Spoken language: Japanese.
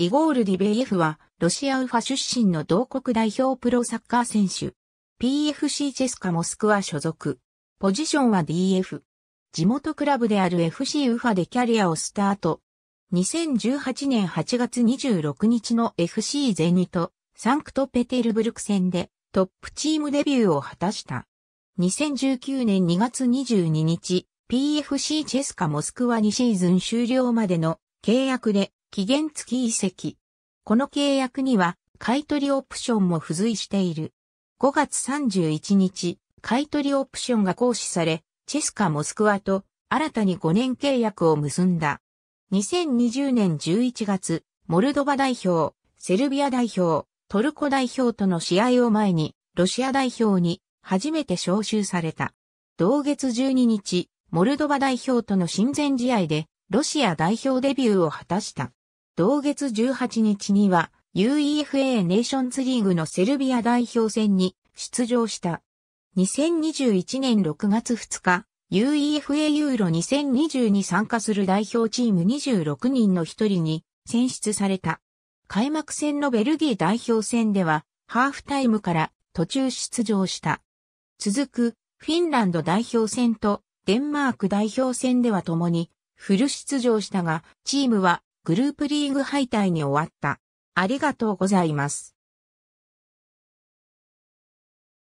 イゴール・ディベイエフは、ロシアウファ出身の同国代表プロサッカー選手。PFC チェスカモスクワ所属。ポジションは DF。地元クラブである FC ウファでキャリアをスタート。2018年8月26日の FC ゼニとサンクトペテルブルク戦でトップチームデビューを果たした。2019年2月22日、PFC チェスカモスクワ2シーズン終了までの契約で期限付き遺跡。この契約には買取オプションも付随している。5月31日、買取オプションが行使され、チェスカ・モスクワと新たに5年契約を結んだ。2020年11月、モルドバ代表、セルビア代表、トルコ代表との試合を前に、ロシア代表に初めて招集された。同月12日、モルドバ代表との親善試合で、ロシア代表デビューを果たした。同月18日には UEFA ネーションズリーグのセルビア代表戦に出場した。2021年6月2日、UEFA ユーロ2020に参加する代表チーム26人の一人に選出された。開幕戦のベルギー代表戦では、ハーフタイムから途中出場した。続く、フィンランド代表戦とデンマーク代表戦では共にフル出場したが、チームはグループリーグ敗退に終わった。ありがとうございます。